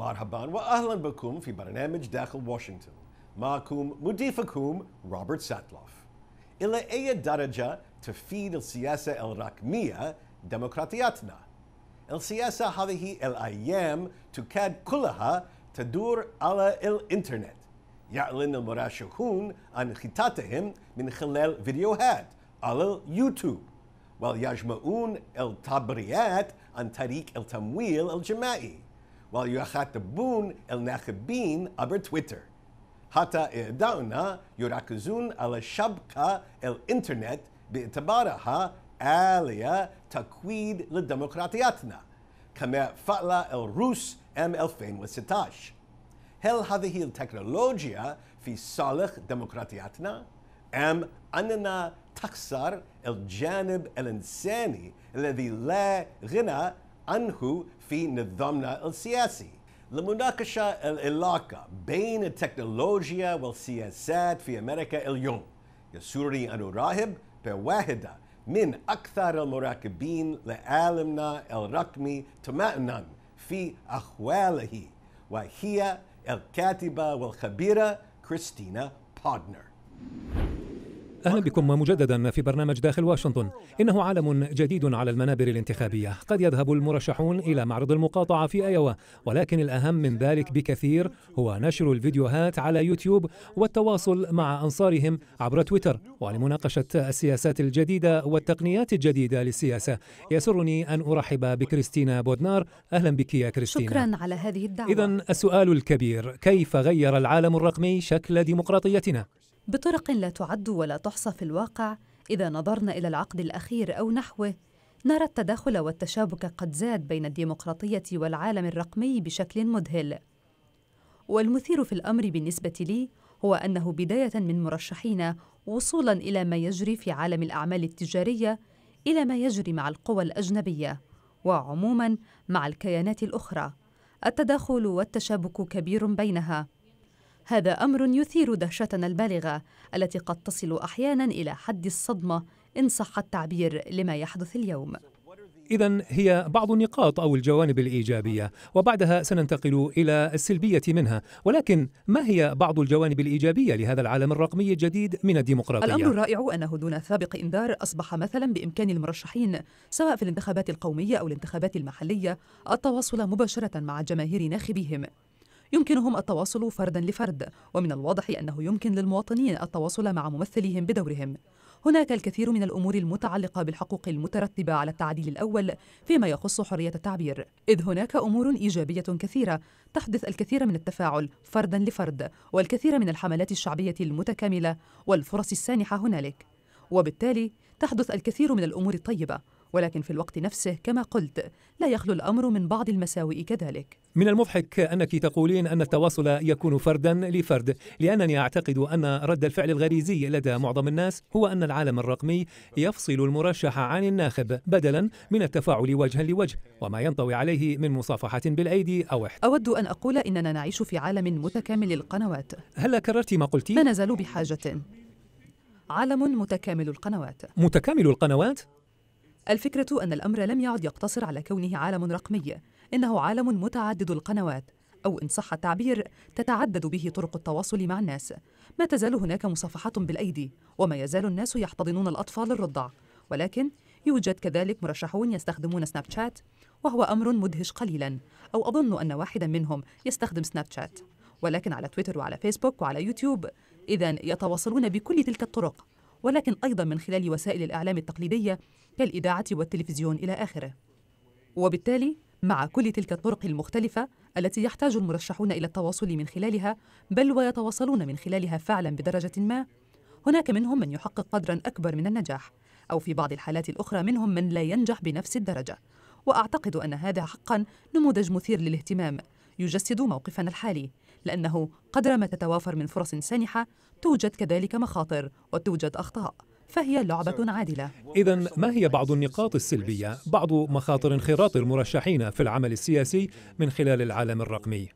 مرحبا واهلا بكم في برنامج داخل واشنطن معكم مضيفكم روبرت ساتلوف الى اي درجه تفيد السياسه الرقميه ديمقراطياتنا السياسه هذه الايام تكاد كلها تدور على الانترنت يعلن المرشحون عن خطتهم من خلال فيديوهات على اليوتيوب ويجمعون التبريات عن طريق التمويل الجماعي واليخاطبون الناخبين عبر تويتر حتى إعدائنا يركزون على الشبكة الإنترنت باعتبارها آلية تقويد لديمقراطياتنا كما فعل الروس عام 2016 هل هذه التكنولوجيا في صالح ديمقراطياتنا؟ أم أننا تكسر الجانب الإنساني الذي لا غنى أنه في نظامنا السياسي لمناقشة العلاقة بين التكنولوجيا والسياسات في أمريكا اليوم يسرني أن أراهب بواحدة من أكثر المراقبين لعالمنا الرقمي تماما في أحواله وهي الكاتبة والخبيرة كريستينا بودنر أهلا بكم مجددا في برنامج داخل واشنطن إنه عالم جديد على المنابر الانتخابية قد يذهب المرشحون إلى معرض المقاطعة في أيوا ولكن الأهم من ذلك بكثير هو نشر الفيديوهات على يوتيوب والتواصل مع أنصارهم عبر تويتر ولمناقشة السياسات الجديدة والتقنيات الجديدة للسياسة يسرني أن أرحب بكريستينا بودنار أهلا بك يا كريستينا شكرا على هذه الدعوة إذا السؤال الكبير كيف غير العالم الرقمي شكل ديمقراطيتنا؟ بطرق لا تعد ولا تحصى في الواقع إذا نظرنا إلى العقد الأخير أو نحوه نرى التداخل والتشابك قد زاد بين الديمقراطية والعالم الرقمي بشكل مذهل والمثير في الأمر بالنسبة لي هو أنه بداية من مرشحين وصولا إلى ما يجري في عالم الأعمال التجارية إلى ما يجري مع القوى الأجنبية وعموما مع الكيانات الأخرى التداخل والتشابك كبير بينها هذا امر يثير دهشتنا البالغه التي قد تصل احيانا الى حد الصدمه ان صح التعبير لما يحدث اليوم إذا هي بعض النقاط أو الجوانب الإيجابية وبعدها سننتقل إلى السلبية منها ولكن ما هي بعض الجوانب الإيجابية لهذا العالم الرقمي الجديد من الديمقراطية؟ الأمر الرائع أنه دون سابق إنذار أصبح مثلا بإمكان المرشحين سواء في الانتخابات القومية أو الانتخابات المحلية التواصل مباشرة مع جماهير ناخبيهم يمكنهم التواصل فردا لفرد ومن الواضح أنه يمكن للمواطنين التواصل مع ممثليهم بدورهم هناك الكثير من الأمور المتعلقة بالحقوق المترتبة على التعديل الأول فيما يخص حرية التعبير إذ هناك أمور إيجابية كثيرة تحدث الكثير من التفاعل فردا لفرد والكثير من الحملات الشعبية المتكاملة والفرص السانحة هنالك وبالتالي تحدث الكثير من الأمور الطيبة ولكن في الوقت نفسه كما قلت لا يخلو الأمر من بعض المساوئ كذلك من المضحك أنك تقولين أن التواصل يكون فردا لفرد لأنني أعتقد أن رد الفعل الغريزي لدى معظم الناس هو أن العالم الرقمي يفصل المرشح عن الناخب بدلا من التفاعل وجها لوجه وما ينطوي عليه من مصافحة بالأيدي أو إحدى أود أن أقول إننا نعيش في عالم متكامل القنوات هل كررت ما قلتي؟ لا نزال بحاجة عالم متكامل القنوات متكامل القنوات؟ الفكرة أن الأمر لم يعد يقتصر على كونه عالم رقمي إنه عالم متعدد القنوات أو إن صح التعبير تتعدد به طرق التواصل مع الناس ما تزال هناك مصافحات بالأيدي وما يزال الناس يحتضنون الأطفال الرضع ولكن يوجد كذلك مرشحون يستخدمون سناب شات وهو أمر مدهش قليلا أو أظن أن واحدا منهم يستخدم سناب شات ولكن على تويتر وعلى فيسبوك وعلى يوتيوب إذا يتواصلون بكل تلك الطرق ولكن أيضا من خلال وسائل الإعلام التقليدية كالإذاعة والتلفزيون إلى آخره وبالتالي مع كل تلك الطرق المختلفة التي يحتاج المرشحون إلى التواصل من خلالها بل ويتواصلون من خلالها فعلا بدرجة ما هناك منهم من يحقق قدرا أكبر من النجاح أو في بعض الحالات الأخرى منهم من لا ينجح بنفس الدرجة وأعتقد أن هذا حقا نموذج مثير للاهتمام يجسد موقفنا الحالي لأنه قدر ما تتوافر من فرص سانحة توجد كذلك مخاطر وتوجد أخطاء فهي لعبة عادلة إذا ما هي بعض النقاط السلبية بعض مخاطر انخراط المرشحين في العمل السياسي من خلال العالم الرقمي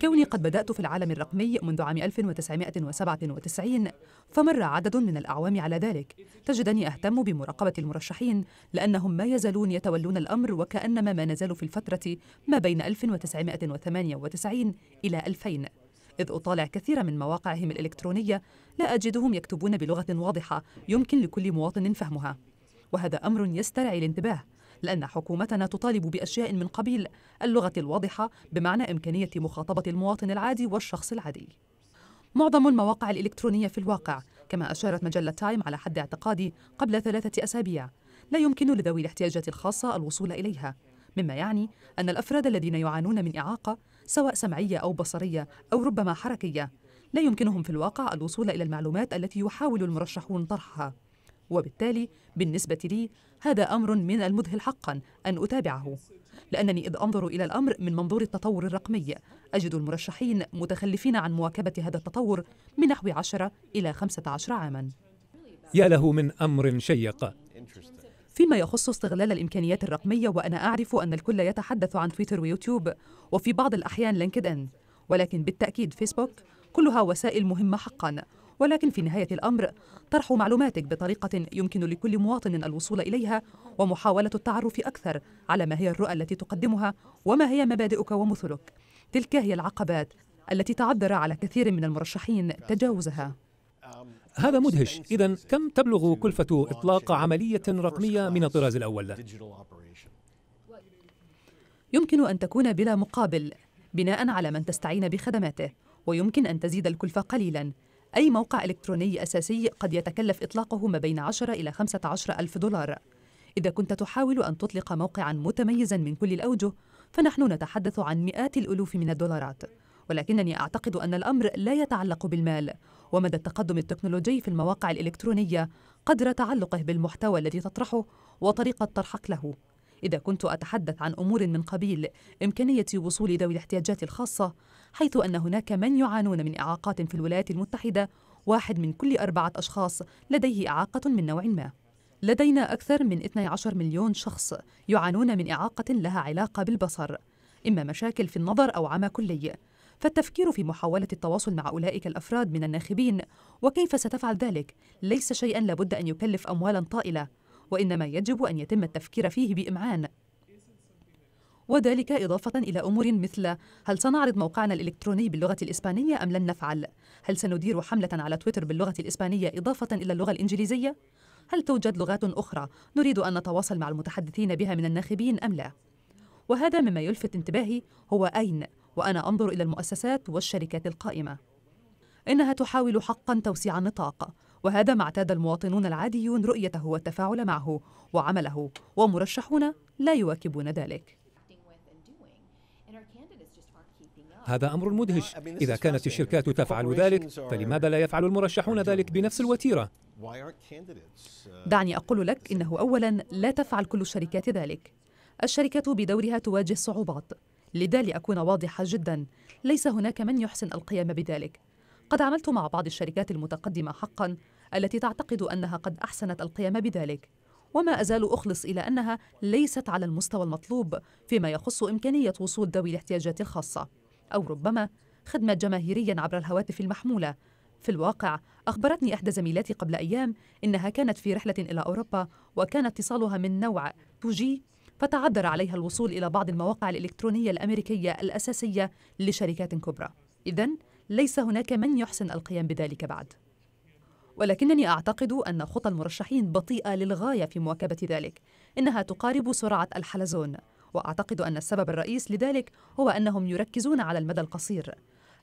كوني قد بدأت في العالم الرقمي منذ عام 1997 فمر عدد من الأعوام على ذلك تجدني أهتم بمراقبة المرشحين لأنهم ما يزالون يتولون الأمر وكأنما ما نزال في الفترة ما بين 1998 إلى 2000 إذ أطالع كثيرا من مواقعهم الإلكترونية لا أجدهم يكتبون بلغة واضحة يمكن لكل مواطن فهمها وهذا أمر يسترعي الانتباه لأن حكومتنا تطالب بأشياء من قبيل اللغة الواضحة بمعنى إمكانية مخاطبة المواطن العادي والشخص العادي معظم المواقع الإلكترونية في الواقع كما أشارت مجلة تايم على حد اعتقادي قبل ثلاثة أسابيع لا يمكن لذوي الاحتياجات الخاصة الوصول إليها مما يعني أن الأفراد الذين يعانون من إعاقة سواء سمعية أو بصرية أو ربما حركية لا يمكنهم في الواقع الوصول إلى المعلومات التي يحاول المرشحون طرحها وبالتالي بالنسبة لي هذا أمر من المذهل حقا أن أتابعه لأنني إذ أنظر إلى الأمر من منظور التطور الرقمي أجد المرشحين متخلفين عن مواكبة هذا التطور من نحو 10 إلى 15 عاما يا له من أمر شيق فيما يخص استغلال الإمكانيات الرقمية وأنا أعرف أن الكل يتحدث عن تويتر ويوتيوب وفي بعض الأحيان لينكد إن ولكن بالتأكيد فيسبوك كلها وسائل مهمة حقاً ولكن في نهاية الأمر طرح معلوماتك بطريقة يمكن لكل مواطن الوصول إليها ومحاولة التعرف أكثر على ما هي الرؤى التي تقدمها وما هي مبادئك ومثلك تلك هي العقبات التي تعذر على كثير من المرشحين تجاوزها هذا مدهش إذا كم تبلغ كلفة إطلاق عملية رقمية من الطراز الأول؟ يمكن أن تكون بلا مقابل بناء على من تستعين بخدماته ويمكن أن تزيد الكلفة قليلاً أي موقع إلكتروني أساسي قد يتكلف إطلاقه ما بين 10 إلى 15 ألف دولار إذا كنت تحاول أن تطلق موقعاً متميزاً من كل الأوجه فنحن نتحدث عن مئات الألوف من الدولارات ولكنني أعتقد أن الأمر لا يتعلق بالمال ومدى التقدم التكنولوجي في المواقع الإلكترونية قدر تعلقه بالمحتوى الذي تطرحه وطريقة طرحك له إذا كنت أتحدث عن أمور من قبيل إمكانية وصول ذوي الاحتياجات الخاصة حيث أن هناك من يعانون من إعاقات في الولايات المتحدة واحد من كل أربعة أشخاص لديه إعاقة من نوع ما لدينا أكثر من 12 مليون شخص يعانون من إعاقة لها علاقة بالبصر إما مشاكل في النظر أو عمى كلي فالتفكير في محاولة التواصل مع أولئك الأفراد من الناخبين وكيف ستفعل ذلك ليس شيئا لابد أن يكلف أموالا طائلة وإنما يجب أن يتم التفكير فيه بإمعان وذلك إضافة إلى أمور مثل هل سنعرض موقعنا الإلكتروني باللغة الإسبانية أم لن نفعل؟ هل سندير حملة على تويتر باللغة الإسبانية إضافة إلى اللغة الإنجليزية؟ هل توجد لغات أخرى نريد أن نتواصل مع المتحدثين بها من الناخبين أم لا؟ وهذا مما يلفت انتباهي هو أين وأنا أنظر إلى المؤسسات والشركات القائمة إنها تحاول حقا توسيع النطاق وهذا ما اعتاد المواطنون العاديون رؤيته والتفاعل معه وعمله ومرشحون لا يواكبون ذلك هذا أمر مدهش إذا كانت الشركات تفعل ذلك فلماذا لا يفعل المرشحون ذلك بنفس الوتيرة؟ دعني أقول لك إنه أولا لا تفعل كل الشركات ذلك الشركة بدورها تواجه صعوبات لذا لأكون واضحة جدا ليس هناك من يحسن القيام بذلك قد عملت مع بعض الشركات المتقدمة حقا التي تعتقد أنها قد أحسنت القيام بذلك وما أزال أخلص إلى أنها ليست على المستوى المطلوب فيما يخص إمكانية وصول ذوي الاحتياجات الخاصة أو ربما خدمة جماهيريا عبر الهواتف المحمولة في الواقع أخبرتني إحدى زميلاتي قبل أيام إنها كانت في رحلة إلى أوروبا وكان اتصالها من نوع 2G فتعذر عليها الوصول إلى بعض المواقع الإلكترونية الأمريكية الأساسية لشركات كبرى إذا ليس هناك من يحسن القيام بذلك بعد ولكنني أعتقد أن خطى المرشحين بطيئة للغاية في مواكبة ذلك إنها تقارب سرعة الحلزون وأعتقد أن السبب الرئيس لذلك هو أنهم يركزون على المدى القصير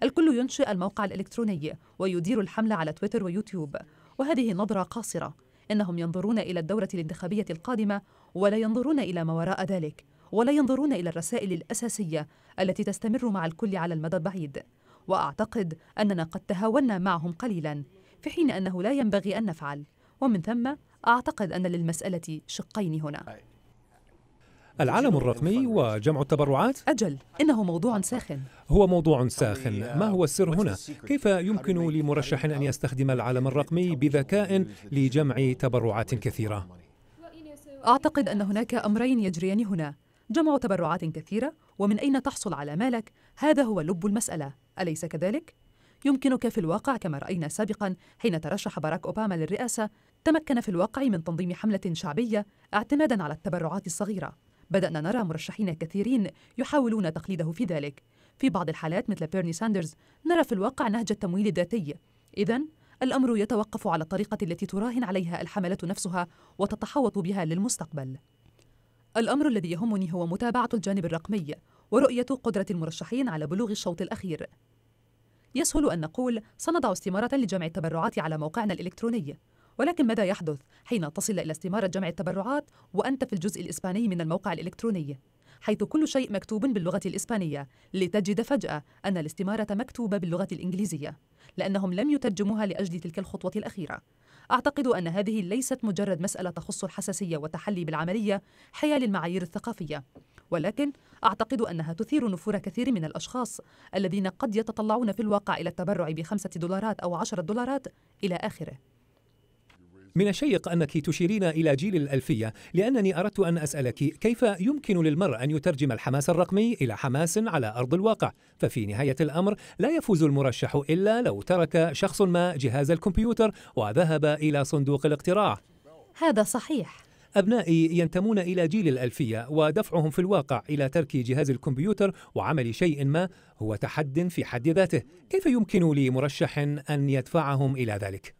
الكل ينشئ الموقع الإلكتروني ويدير الحملة على تويتر ويوتيوب وهذه نظرة قاصرة إنهم ينظرون إلى الدورة الانتخابية القادمة ولا ينظرون إلى ما وراء ذلك ولا ينظرون إلى الرسائل الأساسية التي تستمر مع الكل على المدى البعيد وأعتقد أننا قد تهاونا معهم قليلاً في حين أنه لا ينبغي أن نفعل ومن ثم أعتقد أن للمسألة شقين هنا العالم الرقمي وجمع التبرعات؟ أجل، إنه موضوع ساخن هو موضوع ساخن، ما هو السر هنا؟ كيف يمكن لمرشح أن يستخدم العالم الرقمي بذكاء لجمع تبرعات كثيرة؟ أعتقد أن هناك أمرين يجريان هنا جمع تبرعات كثيرة ومن أين تحصل على مالك؟ هذا هو لب المسألة، أليس كذلك؟ يمكنك في الواقع كما رأينا سابقا حين ترشح باراك أوباما للرئاسة تمكن في الواقع من تنظيم حملة شعبية اعتمادا على التبرعات الصغيرة بدأنا نرى مرشحين كثيرين يحاولون تقليده في ذلك في بعض الحالات مثل بيرني ساندرز نرى في الواقع نهج التمويل الذاتي إذا الأمر يتوقف على الطريقة التي تراهن عليها الحملة نفسها وتتحوط بها للمستقبل الأمر الذي يهمني هو متابعة الجانب الرقمي ورؤية قدرة المرشحين على بلوغ الشوط الأخير يسهل أن نقول سنضع استمارة لجمع التبرعات على موقعنا الإلكتروني ولكن ماذا يحدث حين تصل إلى استمارة جمع التبرعات وأنت في الجزء الإسباني من الموقع الإلكتروني؟ حيث كل شيء مكتوب باللغة الإسبانية لتجد فجأة أن الاستمارة مكتوبة باللغة الإنجليزية لأنهم لم يترجموها لأجل تلك الخطوة الأخيرة أعتقد أن هذه ليست مجرد مسألة تخص الحساسية والتحلي بالعملية حيال المعايير الثقافية ولكن أعتقد أنها تثير نفور كثير من الأشخاص الذين قد يتطلعون في الواقع إلى التبرع بخمسة دولارات أو عشرة دولارات إلى آخره من الشيق أنك تشيرين إلى جيل الألفية لأنني أردت أن أسألك كيف يمكن للمرء أن يترجم الحماس الرقمي إلى حماس على أرض الواقع ففي نهاية الأمر لا يفوز المرشح إلا لو ترك شخص ما جهاز الكمبيوتر وذهب إلى صندوق الاقتراع هذا صحيح أبنائي ينتمون إلى جيل الألفية ودفعهم في الواقع إلى ترك جهاز الكمبيوتر وعمل شيء ما هو تحد في حد ذاته كيف يمكن لمرشح أن يدفعهم إلى ذلك؟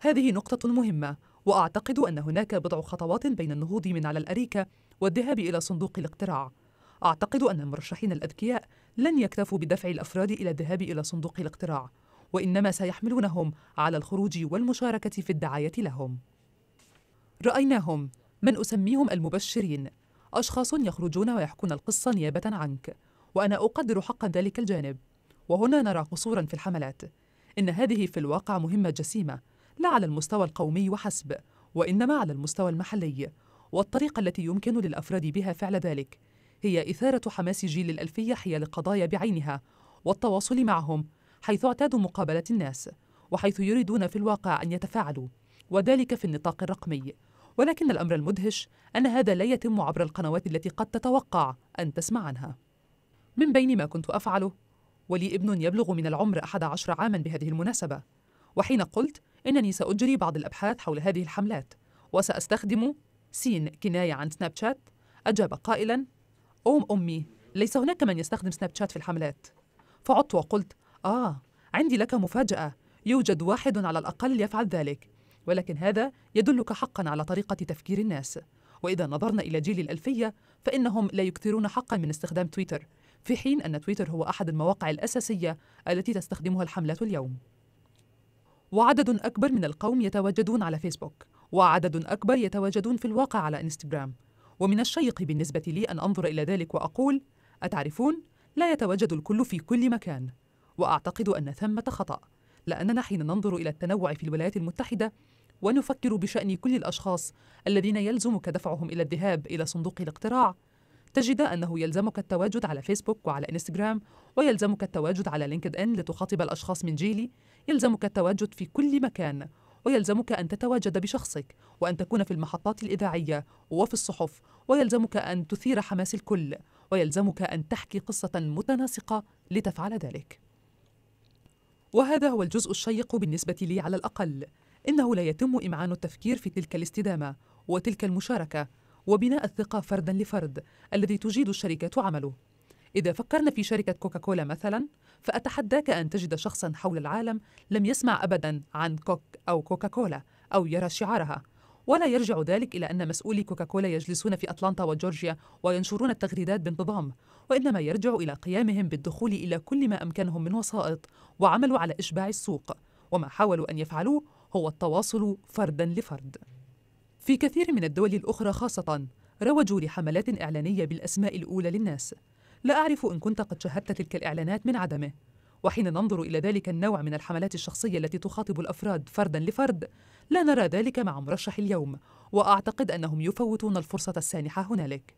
هذه نقطة مهمة وأعتقد أن هناك بضع خطوات بين النهوض من على الأريكة والذهاب إلى صندوق الاقتراع أعتقد أن المرشحين الأذكياء لن يكتفوا بدفع الأفراد إلى الذهاب إلى صندوق الاقتراع وإنما سيحملونهم على الخروج والمشاركة في الدعاية لهم رأيناهم من أسميهم المبشرين أشخاص يخرجون ويحكون القصة نيابة عنك وأنا أقدر حقا ذلك الجانب وهنا نرى قصورا في الحملات إن هذه في الواقع مهمة جسيمة لا على المستوى القومي وحسب وإنما على المستوى المحلي والطريقة التي يمكن للأفراد بها فعل ذلك هي إثارة حماس جيل الألفية حيال القضايا بعينها والتواصل معهم حيث اعتادوا مقابلة الناس وحيث يريدون في الواقع أن يتفاعلوا وذلك في النطاق الرقمي ولكن الأمر المدهش أن هذا لا يتم عبر القنوات التي قد تتوقع أن تسمع عنها من بين ما كنت أفعله ولي ابن يبلغ من العمر 11 عاما بهذه المناسبة وحين قلت إنني سأجري بعض الأبحاث حول هذه الحملات وسأستخدم سين كناية عن سناب شات أجاب قائلا أم أمي ليس هناك من يستخدم سناب شات في الحملات فعدت وقلت آه عندي لك مفاجأة يوجد واحد على الأقل يفعل ذلك ولكن هذا يدلك حقا على طريقة تفكير الناس وإذا نظرنا إلى جيل الألفية فإنهم لا يكثرون حقا من استخدام تويتر في حين أن تويتر هو أحد المواقع الأساسية التي تستخدمها الحملات اليوم وعدد أكبر من القوم يتواجدون على فيسبوك وعدد أكبر يتواجدون في الواقع على إنستغرام ومن الشيق بالنسبة لي أن أنظر إلى ذلك وأقول أتعرفون لا يتواجد الكل في كل مكان وأعتقد أن ثمة خطأ لأننا حين ننظر إلى التنوع في الولايات المتحدة ونفكر بشأن كل الأشخاص الذين يلزمك دفعهم إلى الذهاب إلى صندوق الاقتراع تجد أنه يلزمك التواجد على فيسبوك وعلى إنستغرام ويلزمك التواجد على لينكد إن لتخاطب الأشخاص من جيلي يلزمك التواجد في كل مكان ويلزمك أن تتواجد بشخصك وأن تكون في المحطات الإذاعية وفي الصحف ويلزمك أن تثير حماس الكل ويلزمك أن تحكي قصة متناسقة لتفعل ذلك وهذا هو الجزء الشيق بالنسبة لي على الأقل إنه لا يتم إمعان التفكير في تلك الاستدامة وتلك المشاركة وبناء الثقة فردا لفرد الذي تجيد الشركة عمله إذا فكرنا في شركة كوكاكولا مثلا فأتحداك أن تجد شخصا حول العالم لم يسمع أبدا عن كوك أو كوكاكولا أو يرى شعارها ولا يرجع ذلك إلى أن مسؤولي كوكاكولا يجلسون في أتلانتا وجورجيا وينشرون التغريدات بانتظام وإنما يرجع إلى قيامهم بالدخول إلى كل ما أمكنهم من وسائط وعملوا على إشباع السوق وما حاولوا أن يفعلوه هو التواصل فردا لفرد في كثير من الدول الأخرى خاصة روجوا لحملات إعلانية بالأسماء الأولى للناس لا أعرف إن كنت قد شاهدت تلك الإعلانات من عدمه وحين ننظر إلى ذلك النوع من الحملات الشخصية التي تخاطب الأفراد فردا لفرد لا نرى ذلك مع مرشح اليوم وأعتقد أنهم يفوتون الفرصة السانحة هنالك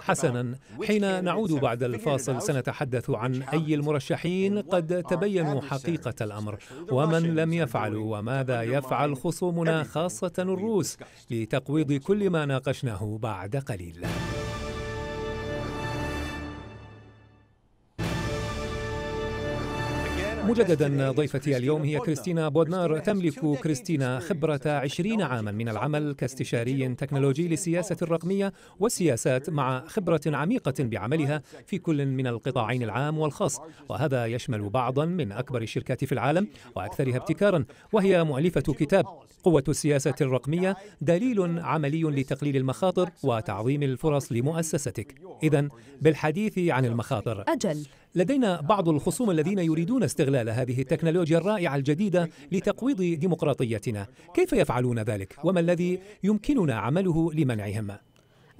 حسنا حين نعود بعد الفاصل سنتحدث عن أي المرشحين قد تبينوا حقيقة الأمر ومن لم يفعل وماذا يفعل خصومنا خاصة الروس لتقويض كل ما ناقشناه بعد قليل مجددا ضيفتي اليوم هي كريستينا بودنار تملك كريستينا خبرة عشرين عاما من العمل كاستشاري تكنولوجي للسياسة الرقمية والسياسات مع خبرة عميقة بعملها في كل من القطاعين العام والخاص وهذا يشمل بعضا من أكبر الشركات في العالم وأكثرها ابتكارا وهي مؤلفة كتاب قوة السياسة الرقمية دليل عملي لتقليل المخاطر وتعظيم الفرص لمؤسستك إذا بالحديث عن المخاطر أجل لدينا بعض الخصوم الذين يريدون استغلال هذه التكنولوجيا الرائعة الجديدة لتقويض ديمقراطيتنا كيف يفعلون ذلك؟ وما الذي يمكننا عمله لمنعهم؟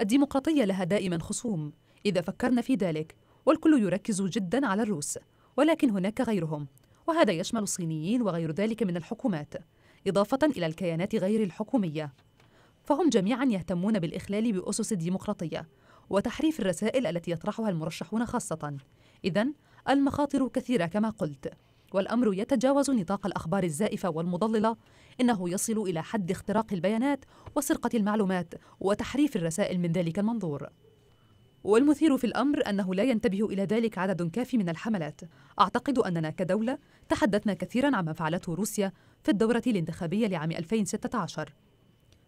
الديمقراطية لها دائما خصوم إذا فكرنا في ذلك والكل يركز جدا على الروس ولكن هناك غيرهم وهذا يشمل الصينيين وغير ذلك من الحكومات إضافة إلى الكيانات غير الحكومية فهم جميعا يهتمون بالإخلال بأسس الديمقراطية وتحريف الرسائل التي يطرحها المرشحون خاصة إذا المخاطر كثيرة كما قلت والأمر يتجاوز نطاق الأخبار الزائفة والمضللة إنه يصل إلى حد اختراق البيانات وسرقة المعلومات وتحريف الرسائل من ذلك المنظور والمثير في الأمر أنه لا ينتبه إلى ذلك عدد كافي من الحملات أعتقد أننا كدولة تحدثنا كثيرا عما فعلته روسيا في الدورة الانتخابية لعام 2016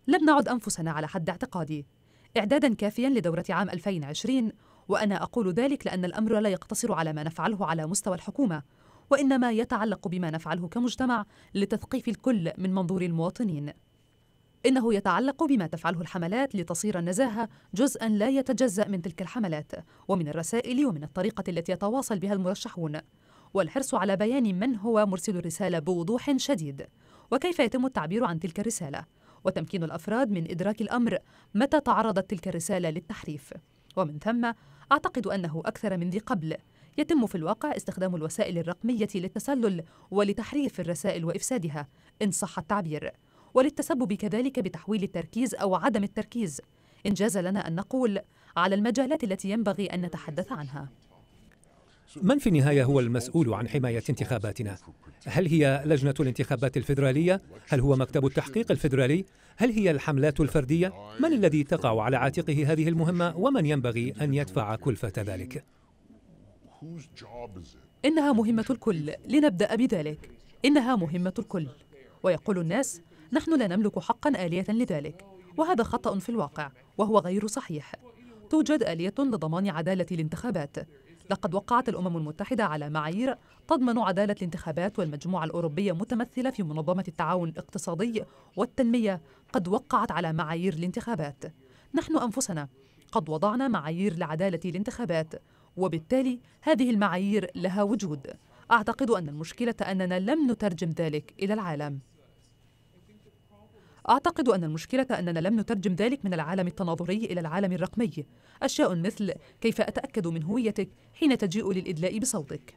لم نعد أنفسنا على حد اعتقادي إعدادا كافيا لدورة عام 2020 وأنا أقول ذلك لأن الأمر لا يقتصر على ما نفعله على مستوى الحكومة وإنما يتعلق بما نفعله كمجتمع لتثقيف الكل من منظور المواطنين إنه يتعلق بما تفعله الحملات لتصير النزاهة جزءا لا يتجزأ من تلك الحملات ومن الرسائل ومن الطريقة التي يتواصل بها المرشحون والحرص على بيان من هو مرسل الرسالة بوضوح شديد وكيف يتم التعبير عن تلك الرسالة وتمكين الأفراد من إدراك الأمر متى تعرضت تلك الرسالة للتحريف ومن ثم أعتقد أنه أكثر من ذي قبل يتم في الواقع استخدام الوسائل الرقمية للتسلل ولتحريف الرسائل وإفسادها إن صح التعبير وللتسبب كذلك بتحويل التركيز أو عدم التركيز إنجاز لنا أن نقول على المجالات التي ينبغي أن نتحدث عنها من في النهاية هو المسؤول عن حماية انتخاباتنا؟ هل هي لجنة الانتخابات الفيدرالية؟ هل هو مكتب التحقيق الفيدرالي؟ هل هي الحملات الفردية؟ من الذي تقع على عاتقه هذه المهمة ومن ينبغي أن يدفع كلفة ذلك؟ إنها مهمة الكل، لنبدأ بذلك. إنها مهمة الكل. ويقول الناس: نحن لا نملك حقا آلية لذلك. وهذا خطأ في الواقع، وهو غير صحيح. توجد آلية لضمان عدالة الانتخابات، لقد وقعت الأمم المتحدة على معايير تضمن عدالة الانتخابات والمجموعة الأوروبية متمثلة في منظمة التعاون الاقتصادي والتنمية قد وقعت على معايير الانتخابات نحن أنفسنا قد وضعنا معايير لعدالة الانتخابات وبالتالي هذه المعايير لها وجود أعتقد أن المشكلة أننا لم نترجم ذلك إلى العالم أعتقد أن المشكلة أننا لم نترجم ذلك من العالم التناظري إلى العالم الرقمي أشياء مثل كيف أتأكد من هويتك حين تجيء للإدلاء بصوتك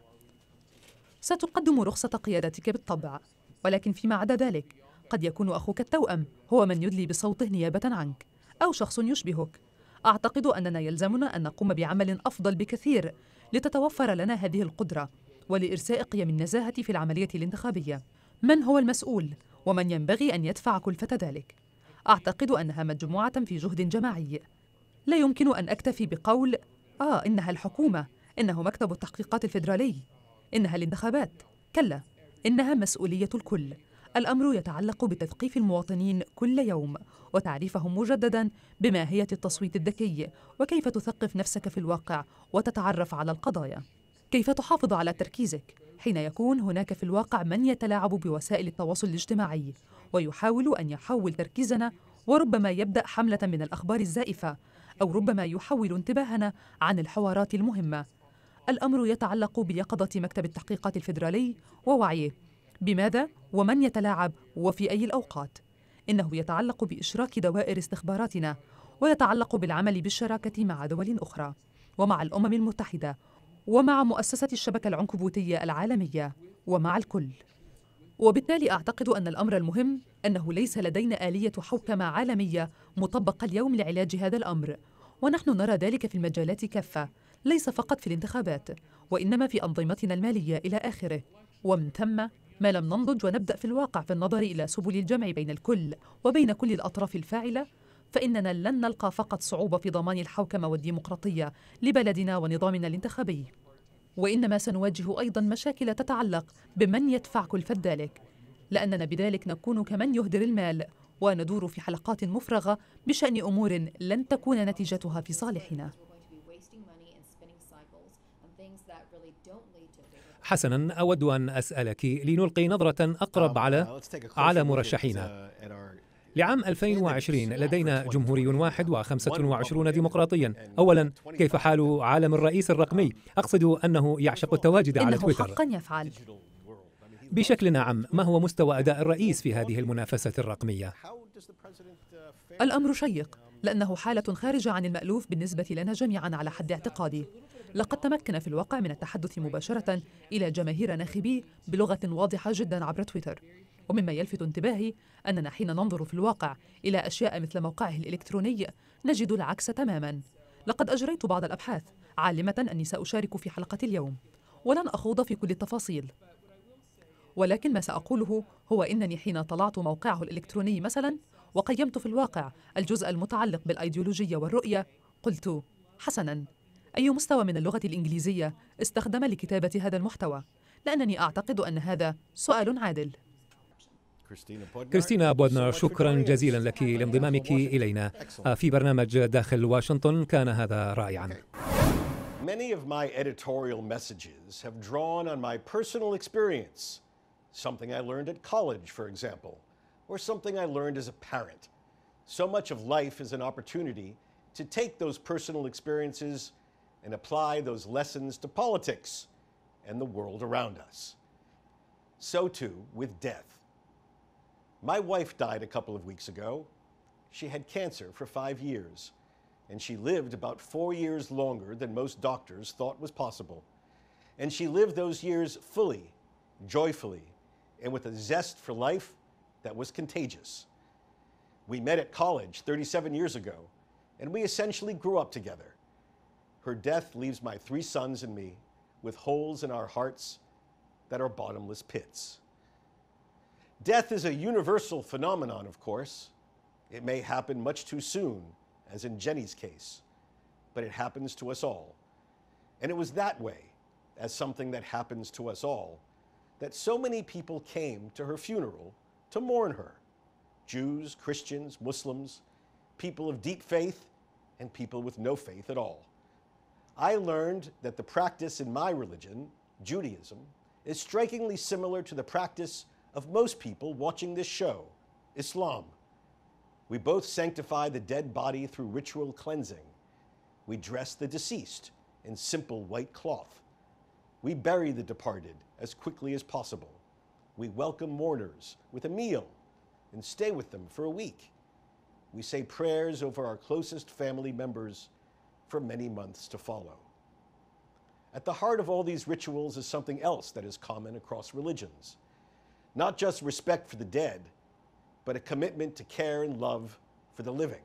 ستقدم رخصة قيادتك بالطبع ولكن فيما عدا ذلك قد يكون أخوك التوأم هو من يدلي بصوته نيابة عنك أو شخص يشبهك أعتقد أننا يلزمنا أن نقوم بعمل أفضل بكثير لتتوفر لنا هذه القدرة ولإرساء قيم النزاهة في العملية الانتخابية من هو المسؤول ومن ينبغي أن يدفع كلفة ذلك أعتقد أنها مجموعة في جهد جماعي لا يمكن أن أكتفي بقول آه إنها الحكومة إنه مكتب التحقيقات الفيدرالي إنها الانتخابات كلا إنها مسؤولية الكل الأمر يتعلق بتثقيف المواطنين كل يوم وتعريفهم مجددا بماهية التصويت الذكي وكيف تثقف نفسك في الواقع وتتعرف على القضايا كيف تحافظ على تركيزك حين يكون هناك في الواقع من يتلاعب بوسائل التواصل الاجتماعي ويحاول أن يحول تركيزنا وربما يبدأ حملة من الأخبار الزائفة أو ربما يحول انتباهنا عن الحوارات المهمة الأمر يتعلق بيقظة مكتب التحقيقات الفيدرالي ووعيه بماذا ومن يتلاعب وفي أي الأوقات إنه يتعلق بإشراك دوائر استخباراتنا ويتعلق بالعمل بالشراكة مع دول أخرى ومع الأمم المتحدة ومع مؤسسة الشبكة العنكبوتية العالمية ومع الكل وبالتالي أعتقد أن الأمر المهم أنه ليس لدينا آلية حوكمة عالمية مطبقة اليوم لعلاج هذا الأمر ونحن نرى ذلك في المجالات كافة ليس فقط في الانتخابات وإنما في أنظمتنا المالية إلى آخره ومن ثم ما لم ننضج ونبدأ في الواقع في النظر إلى سبل الجمع بين الكل وبين كل الأطراف الفاعلة فإننا لن نلقى فقط صعوبة في ضمان الحوكمة والديمقراطية لبلدنا ونظامنا الانتخابي وإنما سنواجه أيضا مشاكل تتعلق بمن يدفع كلفة ذلك لأننا بذلك نكون كمن يهدر المال وندور في حلقات مفرغة بشأن أمور لن تكون نتيجتها في صالحنا حسنا أود أن أسألك لنلقي نظرة أقرب uh, على على مرشحينا uh, لعام 2020 لدينا جمهوري واحد و25 ديمقراطيا أولا كيف حال عالم الرئيس الرقمي؟ أقصد أنه يعشق التواجد على تويتر حقا يفعل بشكل عام ما هو مستوى أداء الرئيس في هذه المنافسة الرقمية؟ الأمر شيق لأنه حالة خارجة عن المألوف بالنسبة لنا جميعا على حد اعتقادي لقد تمكن في الواقع من التحدث مباشرة إلى جماهير ناخبيه بلغة واضحة جدا عبر تويتر ومما يلفت انتباهي أننا حين ننظر في الواقع إلى أشياء مثل موقعه الإلكتروني نجد العكس تماماً لقد أجريت بعض الأبحاث عالمة أني سأشارك في حلقة اليوم ولن أخوض في كل التفاصيل ولكن ما سأقوله هو إنني حين طلعت موقعه الإلكتروني مثلاً وقيمت في الواقع الجزء المتعلق بالأيديولوجية والرؤية قلت حسناً أي مستوى من اللغة الإنجليزية استخدم لكتابة هذا المحتوى؟ لأنني أعتقد أن هذا سؤال عادل كريستينا بودنا شكرا جزيلا لك لانضمامك إلينا في برنامج داخل واشنطن كان هذا رائعا Many of my editorial messages have drawn on my personal experience, something I learned at college, for example, or something I learned as a parent. So much of life is an opportunity to take those personal experiences and apply those lessons to politics and the world around us. So too with death. My wife died a couple of weeks ago. She had cancer for five years, and she lived about four years longer than most doctors thought was possible. And she lived those years fully, joyfully, and with a zest for life that was contagious. We met at college 37 years ago, and we essentially grew up together. Her death leaves my three sons and me with holes in our hearts that are bottomless pits. Death is a universal phenomenon, of course. It may happen much too soon, as in Jenny's case, but it happens to us all. And it was that way, as something that happens to us all, that so many people came to her funeral to mourn her Jews, Christians, Muslims, people of deep faith, and people with no faith at all. I learned that the practice in my religion, Judaism, is strikingly similar to the practice of most people watching this show, Islam. We both sanctify the dead body through ritual cleansing. We dress the deceased in simple white cloth. We bury the departed as quickly as possible. We welcome mourners with a meal and stay with them for a week. We say prayers over our closest family members for many months to follow. At the heart of all these rituals is something else that is common across religions not just respect for the dead, but a commitment to care and love for the living.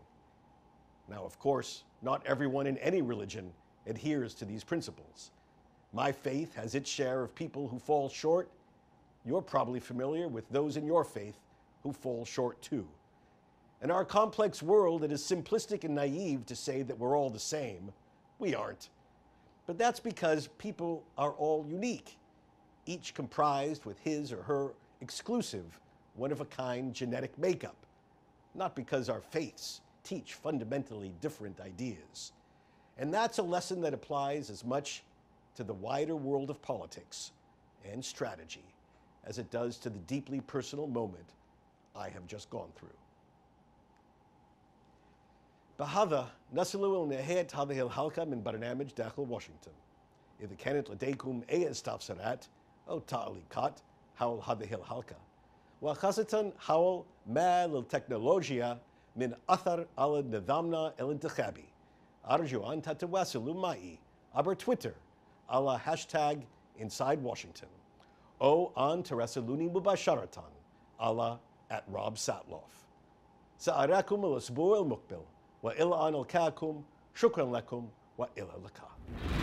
Now, of course, not everyone in any religion adheres to these principles. My faith has its share of people who fall short. You're probably familiar with those in your faith who fall short too. In our complex world, it is simplistic and naive to say that we're all the same. We aren't. But that's because people are all unique, each comprised with his or her exclusive, one of a kind genetic makeup, not because our faiths teach fundamentally different ideas. And that's a lesson that applies as much to the wider world of politics and strategy as it does to the deeply personal moment I have just gone through. بهذا نصل لنهاية هذه الحلقة من Washington, داخل واشنطن إذا كانت لديكم أي o Ta'ali kat. حول هذه الحلقة وخاصة حول ما للتكنولوجيا من أثر على نظامنا الانتخابي أرجو أن تتواصلوا معي عبر تويتر على هاشتاغ Inside Washington أو أن ترسلوني مباشرة على at Rob Satloff سأراكم الأسبوع المقبل وإلى أن ألقاكم شكرا لكم وإلى اللقاء